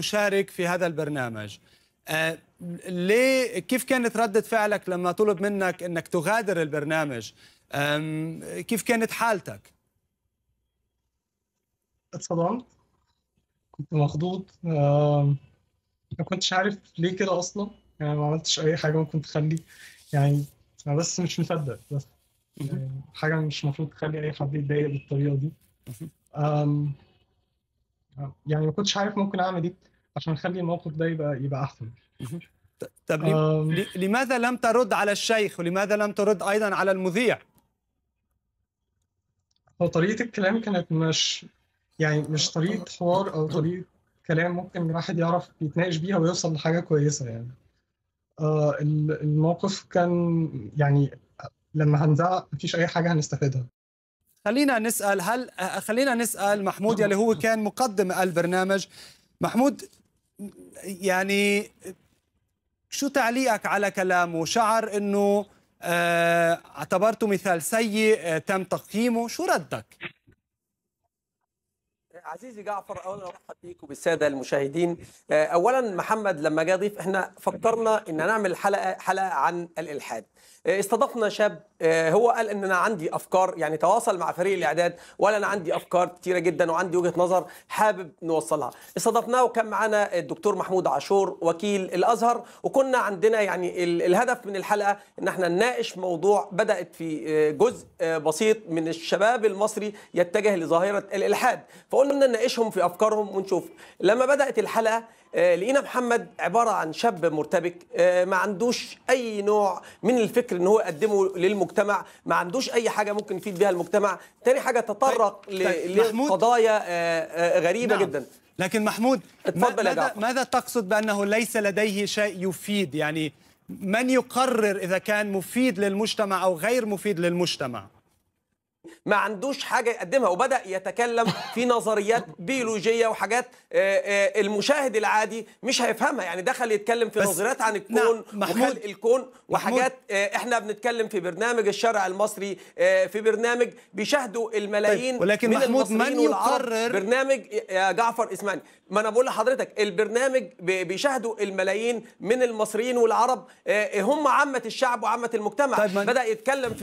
تشارك في هذا البرنامج آه، ليه كيف كانت ردة فعلك لما طلب منك انك تغادر البرنامج كيف كانت حالتك اتصدمت كنت مخضوض ما كنتش عارف ليه كده اصلا يعني ما عملتش اي حاجه ممكن تخلي يعني انا بس مش مصدق بس يعني حاجه مش المفروض تخلي اي حد يتضايق بالطريقه دي يعني ما كنتش عارف ممكن اعمل ايه عشان اخلي الموقف ده يبقى يبقى احسن طب لماذا لم ترد على الشيخ ولماذا لم ترد ايضا على المذيع هو طريقه الكلام كانت مش يعني مش طريقه حوار او طريقه كلام ممكن الواحد يعرف يتناقش بيها ويوصل لحاجه كويسه يعني آه، الموقف كان يعني لما هنزعق مفيش اي حاجه هنستفيدها خلينا نسال هل آه، خلينا نسال محمود يلي هو كان مقدم البرنامج محمود يعني شو تعليقك على كلامه شعر انه آه، اعتبرته مثال سيء آه، تم تقييمه شو ردك عزيزي جعفر اولا ارحب بيك وبالساده المشاهدين آه، اولا محمد لما جه ضيف احنا فكرنا ان نعمل حلقه حلقه عن الالحاد آه، استضفنا شاب آه، هو قال ان انا عندي افكار يعني تواصل مع فريق الاعداد وقال انا عندي افكار كثيره جدا وعندي وجهه نظر حابب نوصلها استضفناه وكان معانا الدكتور محمود عاشور وكيل الازهر وكنا عندنا يعني الهدف من الحلقه ان احنا نناقش موضوع بدات في جزء بسيط من الشباب المصري يتجه لظاهره الالحاد فقلنا قلنا نناقشهم في افكارهم ونشوف لما بدات الحلقه آه، لقينا محمد عباره عن شاب مرتبك آه، ما عندوش اي نوع من الفكر ان هو يقدمه للمجتمع ما عندوش اي حاجه ممكن يفيد بها المجتمع تاني حاجه تطرق طيب، طيب، لقضايا آه، غريبه نعم. جدا لكن محمود ماذا, ماذا تقصد بانه ليس لديه شيء يفيد يعني من يقرر اذا كان مفيد للمجتمع او غير مفيد للمجتمع ما عندوش حاجه يقدمها وبدا يتكلم في نظريات بيولوجيه وحاجات آه، آه، المشاهد العادي مش هيفهمها يعني دخل يتكلم في نظريات عن نعم، الكون وخلق الكون وحاجات آه، احنا بنتكلم في برنامج الشارع المصري في برنامج بيشاهدوا الملايين طيب. ولكن من محمود من يقرر برنامج يا جعفر اسمعني ما انا بقول لحضرتك البرنامج بيشاهدوا الملايين من المصريين والعرب هم عامه الشعب وعامه المجتمع طيب بدا يتكلم في